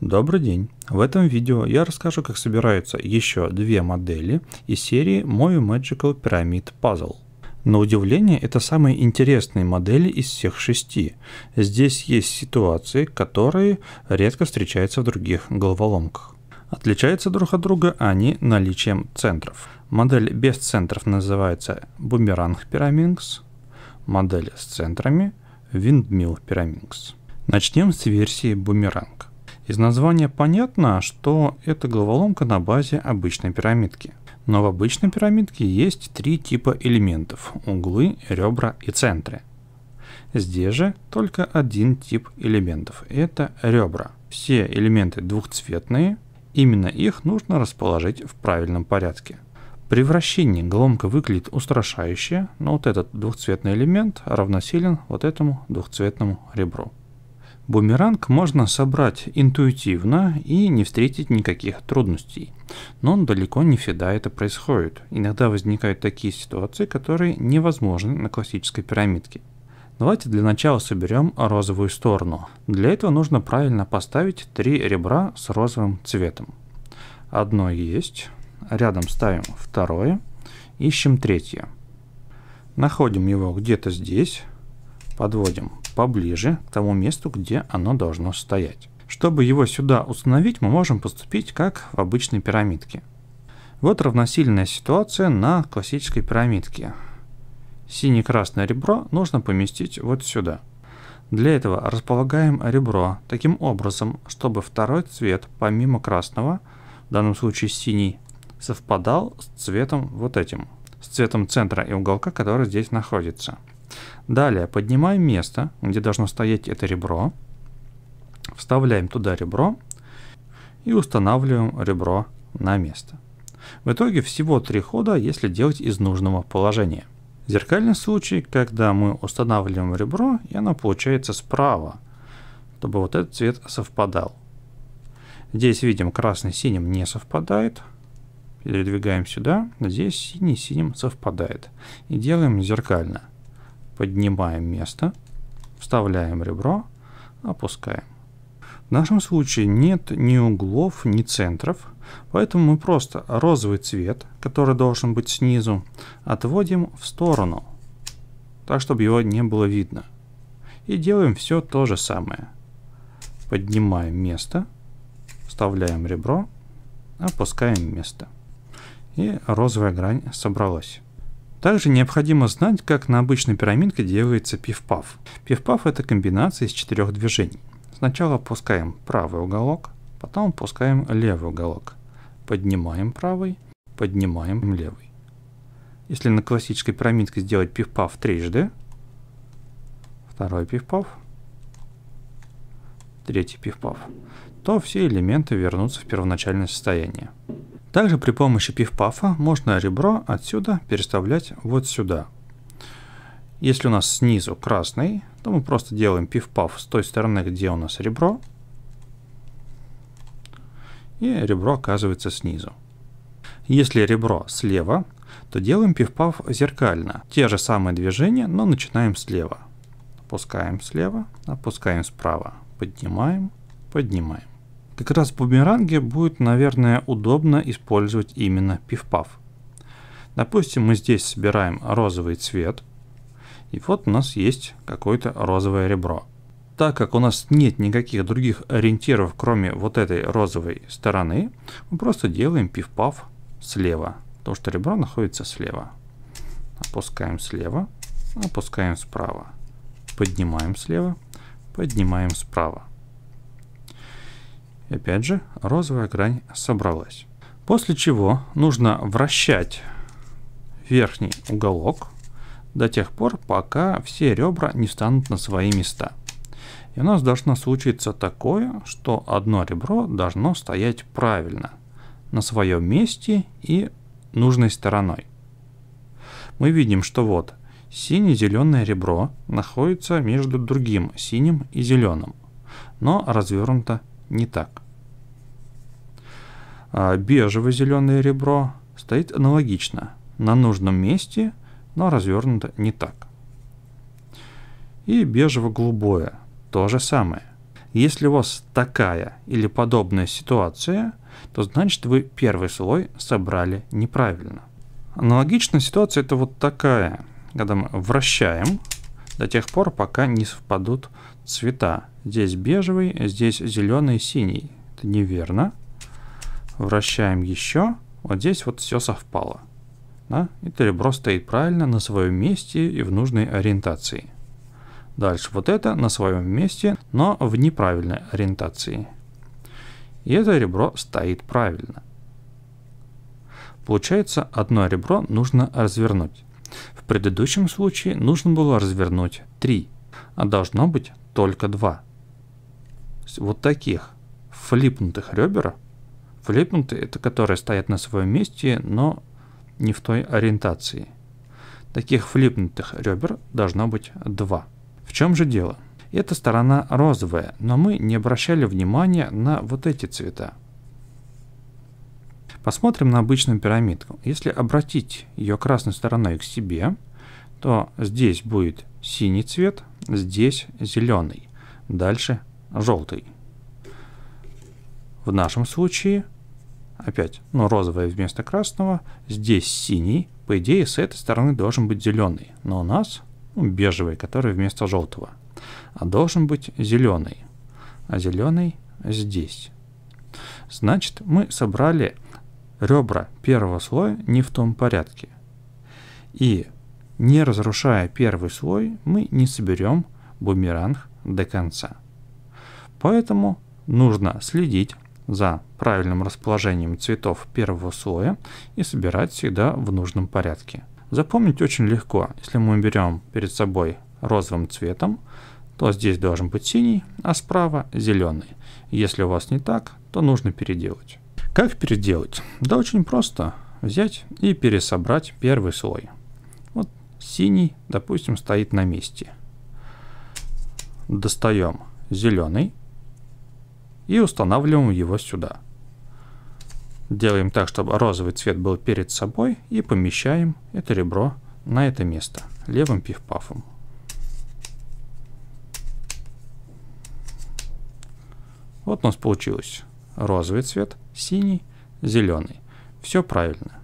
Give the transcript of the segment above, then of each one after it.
Добрый день! В этом видео я расскажу, как собираются еще две модели из серии Moe Magical Pyramid Puzzle. На удивление, это самые интересные модели из всех шести. Здесь есть ситуации, которые редко встречаются в других головоломках. Отличаются друг от друга они наличием центров. Модель без центров называется Бумеранг Pyraminx, модель с центрами Windmill Pyraminx. Начнем с версии Бумеранг. Из названия понятно, что это головоломка на базе обычной пирамидки. Но в обычной пирамидке есть три типа элементов – углы, ребра и центры. Здесь же только один тип элементов – это ребра. Все элементы двухцветные, именно их нужно расположить в правильном порядке. При вращении головоломка выглядит устрашающе, но вот этот двухцветный элемент равносилен вот этому двухцветному ребру. Бумеранг можно собрать интуитивно и не встретить никаких трудностей. Но далеко не всегда это происходит. Иногда возникают такие ситуации, которые невозможны на классической пирамидке. Давайте для начала соберем розовую сторону. Для этого нужно правильно поставить три ребра с розовым цветом. Одно есть, рядом ставим второе, ищем третье. Находим его где-то здесь, подводим поближе к тому месту, где оно должно стоять. Чтобы его сюда установить, мы можем поступить как в обычной пирамидке. Вот равносильная ситуация на классической пирамидке. Сине-красное ребро нужно поместить вот сюда. Для этого располагаем ребро таким образом, чтобы второй цвет, помимо красного, в данном случае синий, совпадал с цветом вот этим, с цветом центра и уголка, который здесь находится. Далее поднимаем место, где должно стоять это ребро, вставляем туда ребро и устанавливаем ребро на место. В итоге всего три хода, если делать из нужного положения. Зеркальный случай, когда мы устанавливаем ребро, и оно получается справа, чтобы вот этот цвет совпадал. Здесь видим красный с синим не совпадает. Передвигаем сюда. Здесь синий с синим совпадает. И делаем зеркально поднимаем место, вставляем ребро, опускаем. В нашем случае нет ни углов, ни центров, поэтому мы просто розовый цвет, который должен быть снизу, отводим в сторону, так чтобы его не было видно. И делаем все то же самое. Поднимаем место, вставляем ребро, опускаем место. И розовая грань собралась. Также необходимо знать, как на обычной пирамидке делается пиф-паф. Пиф-паф – это комбинация из четырех движений. Сначала опускаем правый уголок, потом опускаем левый уголок. Поднимаем правый, поднимаем левый. Если на классической пирамидке сделать пиф-паф трижды, второй пиф-паф, третий пиф-паф, то все элементы вернутся в первоначальное состояние. Также при помощи пиф-пафа можно ребро отсюда переставлять вот сюда. Если у нас снизу красный, то мы просто делаем пиф-паф с той стороны, где у нас ребро. И ребро оказывается снизу. Если ребро слева, то делаем пиф-паф зеркально. Те же самые движения, но начинаем слева. Опускаем слева, опускаем справа, поднимаем, поднимаем. Как раз в бумеранге будет, наверное, удобно использовать именно пивпав. Допустим, мы здесь собираем розовый цвет, и вот у нас есть какое-то розовое ребро. Так как у нас нет никаких других ориентиров, кроме вот этой розовой стороны, мы просто делаем пивпав слева, потому что ребро находится слева. Опускаем слева, опускаем справа, поднимаем слева, поднимаем справа. И опять же, розовая грань собралась. После чего нужно вращать верхний уголок до тех пор, пока все ребра не встанут на свои места. И у нас должно случиться такое, что одно ребро должно стоять правильно, на своем месте и нужной стороной. Мы видим, что вот сине-зеленое ребро находится между другим синим и зеленым, но развернуто не так. А, бежево-зеленое ребро стоит аналогично, на нужном месте, но развернуто не так. И бежево-голубое то же самое. Если у вас такая или подобная ситуация, то значит вы первый слой собрали неправильно. Аналогичная ситуация это вот такая, когда мы вращаем до тех пор, пока не совпадут цвета. Здесь бежевый, здесь зеленый, синий. Это неверно. Вращаем еще. Вот здесь вот все совпало. Да? И ребро стоит правильно на своем месте и в нужной ориентации. Дальше вот это на своем месте, но в неправильной ориентации. И это ребро стоит правильно. Получается, одно ребро нужно развернуть. В предыдущем случае нужно было развернуть 3, а должно быть только 2. Вот таких флипнутых ребер Флипнуты — это которые стоят на своем месте, но не в той ориентации. Таких флипнутых ребер должно быть два. В чем же дело? Эта сторона розовая, но мы не обращали внимания на вот эти цвета. Посмотрим на обычную пирамидку. Если обратить ее красной стороной к себе, то здесь будет синий цвет, здесь зеленый, дальше желтый. В нашем случае, опять, ну, розовое вместо красного, здесь синий, по идее, с этой стороны должен быть зеленый, но у нас ну, бежевый, который вместо желтого, а должен быть зеленый, а зеленый здесь. Значит, мы собрали ребра первого слоя не в том порядке. И не разрушая первый слой, мы не соберем бумеранг до конца. Поэтому нужно следить за правильным расположением цветов первого слоя и собирать всегда в нужном порядке. Запомнить очень легко. Если мы берем перед собой розовым цветом, то здесь должен быть синий, а справа зеленый. Если у вас не так, то нужно переделать. Как переделать? Да очень просто. Взять и пересобрать первый слой. Вот синий, допустим, стоит на месте. Достаем зеленый и устанавливаем его сюда. Делаем так, чтобы розовый цвет был перед собой и помещаем это ребро на это место левым пиф-пафом. Вот у нас получилось розовый цвет, синий, зеленый. Все правильно.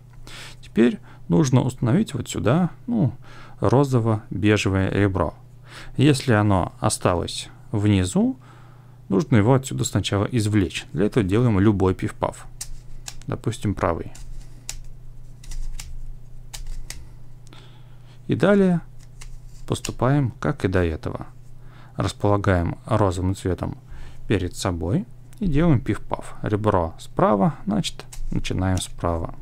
Теперь нужно установить вот сюда ну, розово-бежевое ребро. Если оно осталось внизу, Нужно его отсюда сначала извлечь. Для этого делаем любой пивпав, Допустим, правый. И далее поступаем, как и до этого. Располагаем розовым цветом перед собой и делаем пивпав. Ребро справа, значит, начинаем справа.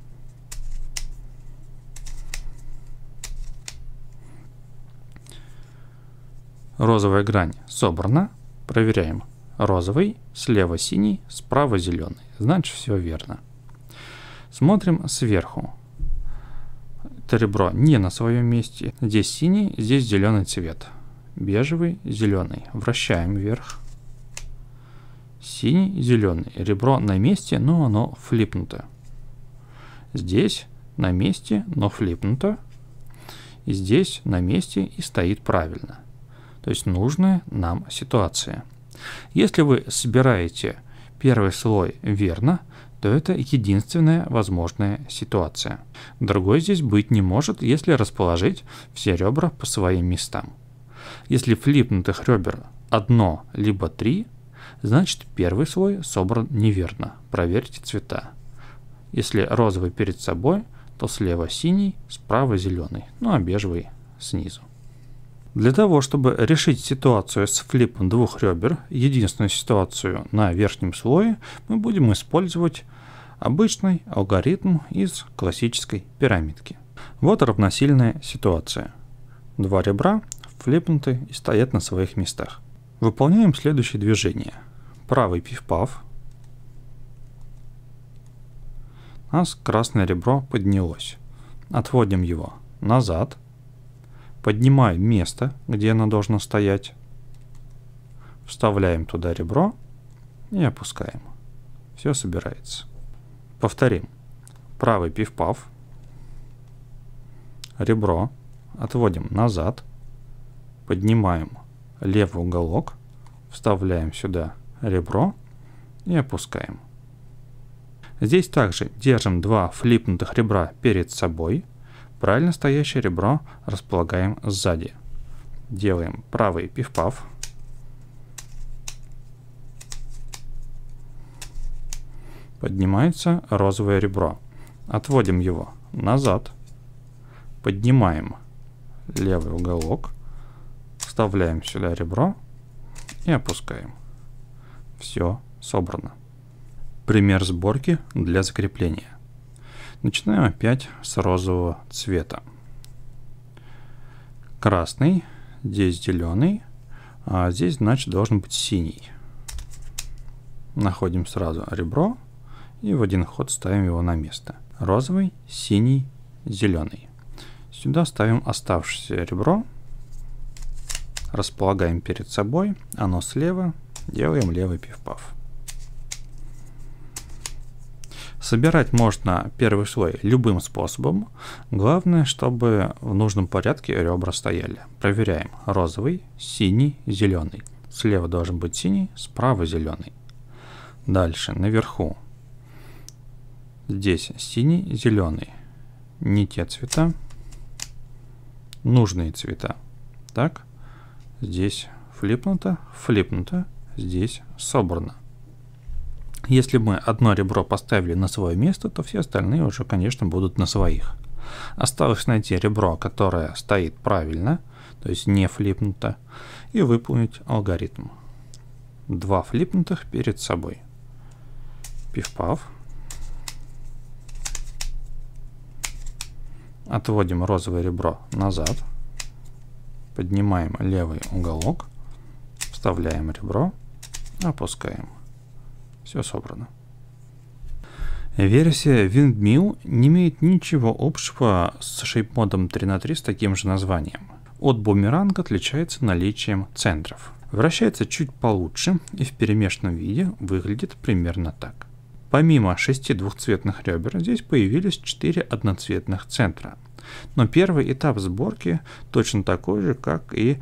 Розовая грань собрана. Проверяем розовый, слева синий, справа зеленый. Значит, все верно. Смотрим сверху. Это ребро не на своем месте. Здесь синий, здесь зеленый цвет. Бежевый, зеленый. Вращаем вверх. Синий, зеленый. Ребро на месте, но оно флипнуто. Здесь на месте, но флипнуто. И здесь на месте и стоит правильно. То есть нужная нам ситуация. Если вы собираете первый слой верно, то это единственная возможная ситуация. Другой здесь быть не может, если расположить все ребра по своим местам. Если флипнутых ребер одно либо три, значит первый слой собран неверно. Проверьте цвета. Если розовый перед собой, то слева синий, справа зеленый, ну а бежевый снизу. Для того, чтобы решить ситуацию с флипом двух ребер, единственную ситуацию на верхнем слое, мы будем использовать обычный алгоритм из классической пирамидки. Вот равносильная ситуация. Два ребра флипнуты и стоят на своих местах. Выполняем следующее движение. Правый пиф-пав. У нас красное ребро поднялось. Отводим его назад – Поднимаем место, где она должна стоять. Вставляем туда ребро и опускаем. Все собирается. Повторим. Правый пиф-паф. Ребро отводим назад. Поднимаем левый уголок. Вставляем сюда ребро и опускаем. Здесь также держим два флипнутых ребра перед собой – Правильно стоящее ребро располагаем сзади. Делаем правый пиф-паф. Поднимается розовое ребро. Отводим его назад. Поднимаем левый уголок. Вставляем сюда ребро и опускаем. Все собрано. Пример сборки для закрепления. Начинаем опять с розового цвета. Красный, здесь зеленый, а здесь, значит, должен быть синий. Находим сразу ребро и в один ход ставим его на место. Розовый, синий, зеленый. Сюда ставим оставшееся ребро, располагаем перед собой, оно слева, делаем левый пиф-паф. Собирать можно первый слой любым способом. Главное, чтобы в нужном порядке ребра стояли. Проверяем. Розовый, синий, зеленый. Слева должен быть синий, справа зеленый. Дальше, наверху. Здесь синий, зеленый. Не те цвета. Нужные цвета. Так. Здесь флипнуто, флипнуто. Здесь собрано. Если мы одно ребро поставили на свое место, то все остальные уже, конечно, будут на своих. Осталось найти ребро, которое стоит правильно, то есть не флипнуто, и выполнить алгоритм. Два флипнутых перед собой. Пиф-паф. Отводим розовое ребро назад. Поднимаем левый уголок. Вставляем ребро. Опускаем. Все собрано. Версия WindMill не имеет ничего общего с шейпмодом 3 на 3 с таким же названием. От бумеранга отличается наличием центров. Вращается чуть получше и в перемешанном виде выглядит примерно так. Помимо шести двухцветных ребер, здесь появились четыре одноцветных центра. Но первый этап сборки точно такой же, как и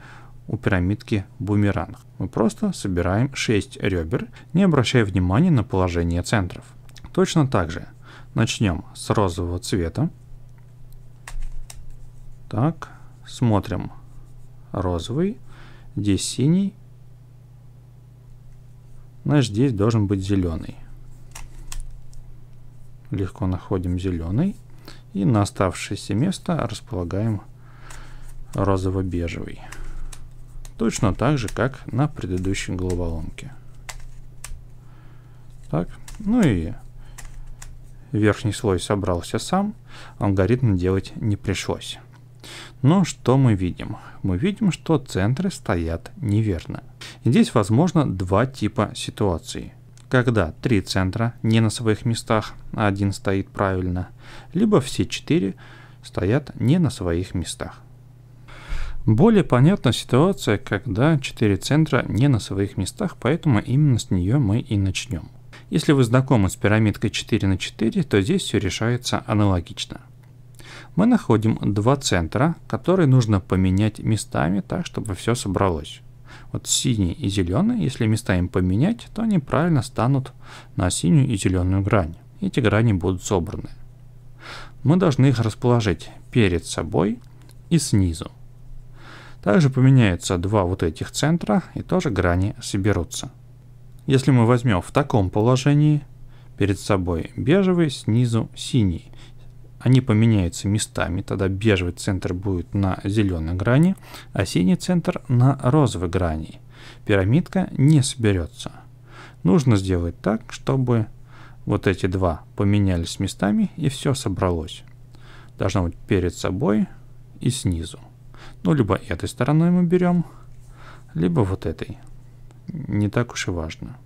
у пирамидки бумеранг. Мы просто собираем 6 ребер, не обращая внимания на положение центров. Точно так же начнем с розового цвета. Так, смотрим розовый, здесь синий, значит здесь должен быть зеленый. Легко находим зеленый и на оставшееся место располагаем розово-бежевый. Точно так же, как на предыдущей головоломке. Так, ну и верхний слой собрался сам, алгоритм делать не пришлось. Но что мы видим? Мы видим, что центры стоят неверно. здесь возможно два типа ситуаций. Когда три центра не на своих местах, а один стоит правильно, либо все четыре стоят не на своих местах. Более понятна ситуация, когда четыре центра не на своих местах, поэтому именно с нее мы и начнем. Если вы знакомы с пирамидкой 4 на 4, то здесь все решается аналогично. Мы находим два центра, которые нужно поменять местами так, чтобы все собралось. Вот синий и зеленый, если места им поменять, то они правильно станут на синюю и зеленую грань. Эти грани будут собраны. Мы должны их расположить перед собой и снизу. Также поменяются два вот этих центра и тоже грани соберутся. Если мы возьмем в таком положении перед собой бежевый, снизу синий, они поменяются местами, тогда бежевый центр будет на зеленой грани, а синий центр на розовой грани. Пирамидка не соберется. Нужно сделать так, чтобы вот эти два поменялись местами и все собралось. Должно быть перед собой и снизу. Ну, либо этой стороной мы берем, либо вот этой. Не так уж и важно.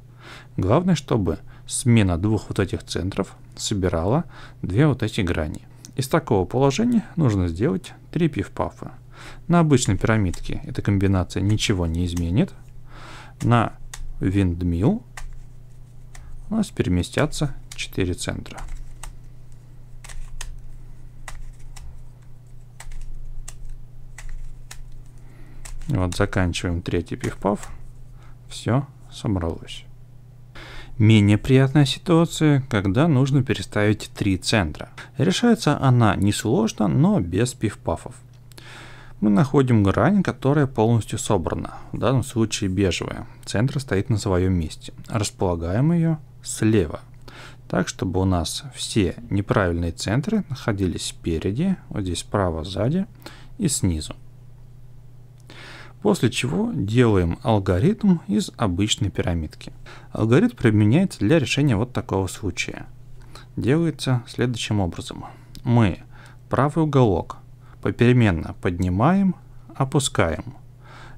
Главное, чтобы смена двух вот этих центров собирала две вот эти грани. Из такого положения нужно сделать три пифпафа. На обычной пирамидке эта комбинация ничего не изменит. На виндмил у нас переместятся 4 центра. Вот заканчиваем третий пиф-паф. Все собралось. Менее приятная ситуация, когда нужно переставить три центра. Решается она несложно, но без пиф-пафов. Мы находим грань, которая полностью собрана, в данном случае бежевая. Центр стоит на своем месте. Располагаем ее слева. Так, чтобы у нас все неправильные центры находились спереди, вот здесь справа, сзади и снизу. После чего делаем алгоритм из обычной пирамидки. Алгоритм применяется для решения вот такого случая. Делается следующим образом. Мы правый уголок попеременно поднимаем, опускаем.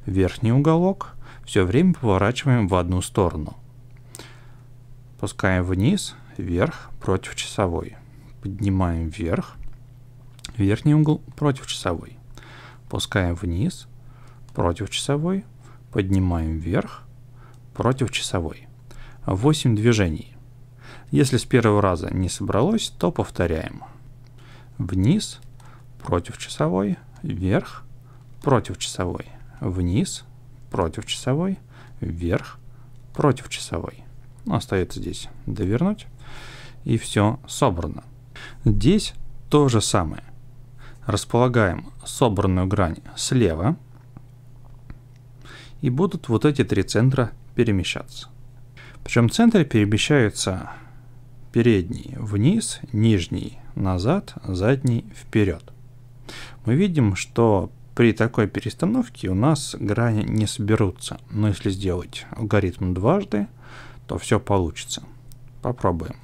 Верхний уголок все время поворачиваем в одну сторону. Пускаем вниз, вверх против часовой. Поднимаем вверх, верхний угол против часовой. Пускаем вниз, против часовой, поднимаем вверх, против часовой. 8 движений. Если с первого раза не собралось, то повторяем. Вниз, против часовой, вверх, против часовой, вниз, против часовой, вверх, против часовой. Ну, остается здесь довернуть. И все собрано. Здесь то же самое. Располагаем собранную грань слева – и будут вот эти три центра перемещаться. Причем центры перемещаются передний вниз, нижний назад, задний вперед. Мы видим, что при такой перестановке у нас грани не соберутся, но если сделать алгоритм дважды, то все получится. Попробуем.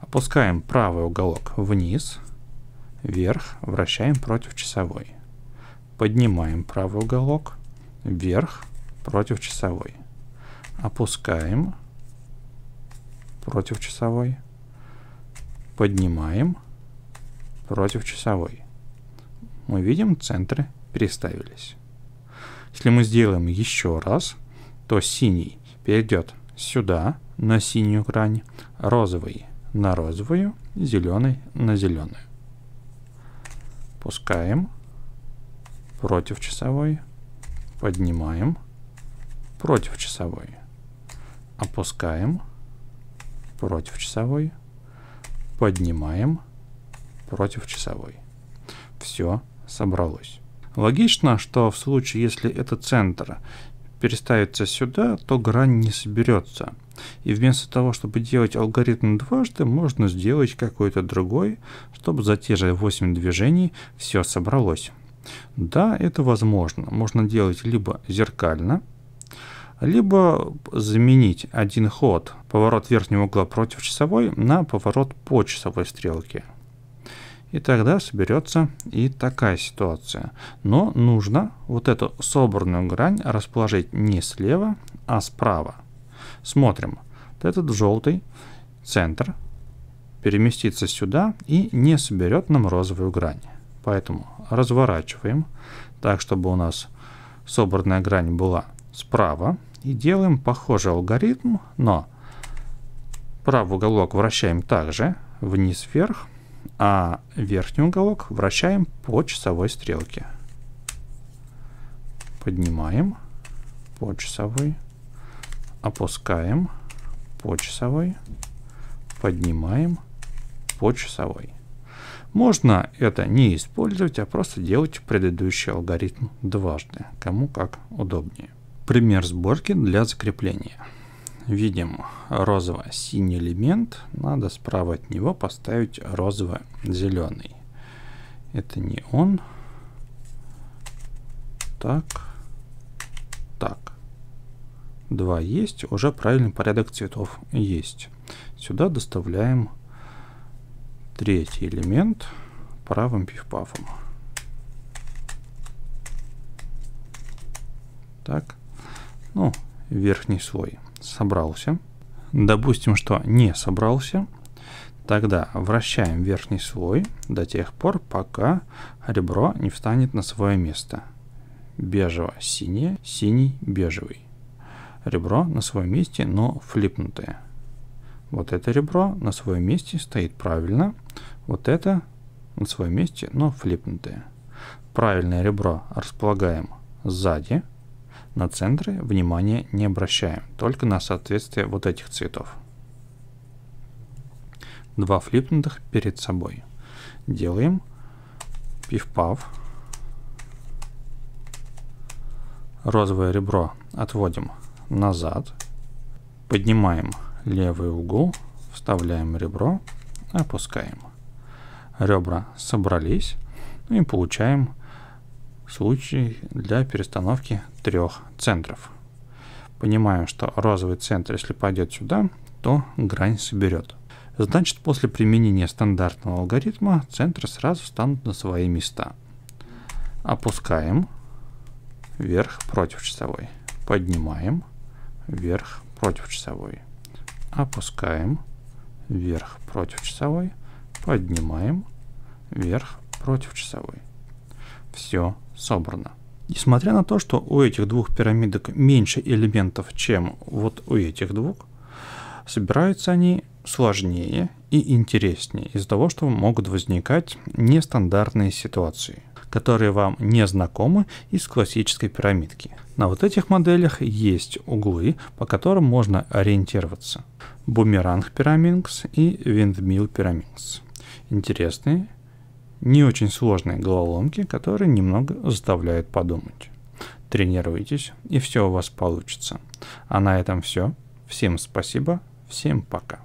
Опускаем правый уголок вниз, вверх, вращаем против часовой. Поднимаем правый уголок, вверх против часовой. Опускаем против часовой. Поднимаем против часовой. Мы видим, центры переставились. Если мы сделаем еще раз, то синий перейдет сюда, на синюю грань, розовый на розовую, зеленый на зеленую. Пускаем против часовой поднимаем против часовой, опускаем против часовой, поднимаем против часовой. Все собралось. Логично, что в случае, если этот центр переставится сюда, то грань не соберется. И вместо того, чтобы делать алгоритм дважды, можно сделать какой-то другой, чтобы за те же 8 движений все собралось. Да, это возможно. Можно делать либо зеркально, либо заменить один ход, поворот верхнего угла против часовой, на поворот по часовой стрелке. И тогда соберется и такая ситуация. Но нужно вот эту собранную грань расположить не слева, а справа. Смотрим. Вот этот желтый центр переместится сюда и не соберет нам розовую грань. Поэтому разворачиваем так, чтобы у нас собранная грань была справа. И делаем похожий алгоритм, но правый уголок вращаем также вниз-вверх, а верхний уголок вращаем по часовой стрелке. Поднимаем по часовой, опускаем по часовой, поднимаем по часовой. Можно это не использовать, а просто делать предыдущий алгоритм дважды, кому как удобнее. Пример сборки для закрепления. Видим розово-синий элемент, надо справа от него поставить розово-зеленый. Это не он. Так, так. Два есть, уже правильный порядок цветов есть. Сюда доставляем третий элемент правым пифпафом. Так, ну, верхний слой собрался. Допустим, что не собрался, тогда вращаем верхний слой до тех пор, пока ребро не встанет на свое место. Бежево-синее, синий-бежевый. Ребро на своем месте, но флипнутое. Вот это ребро на своем месте стоит правильно. Вот это на своем месте, но флипнутое. Правильное ребро располагаем сзади. На центры внимания не обращаем, только на соответствие вот этих цветов. Два флипнутых перед собой. Делаем пиф-пав. Розовое ребро отводим назад. Поднимаем левый угол, вставляем ребро, опускаем. Ребра собрались ну и получаем случай для перестановки трех центров. Понимаем, что розовый центр, если пойдет сюда, то грань соберет. Значит, после применения стандартного алгоритма центры сразу станут на свои места. Опускаем вверх против часовой. Поднимаем вверх против часовой опускаем, вверх против часовой, поднимаем, вверх против часовой. Все собрано. Несмотря на то, что у этих двух пирамидок меньше элементов, чем вот у этих двух, собираются они сложнее и интереснее из-за того, что могут возникать нестандартные ситуации – которые вам не знакомы из классической пирамидки. На вот этих моделях есть углы, по которым можно ориентироваться. Бумеранг Pyraminx и Windmill Pyraminx. Интересные, не очень сложные головоломки, которые немного заставляют подумать. Тренируйтесь, и все у вас получится. А на этом все. Всем спасибо, всем пока.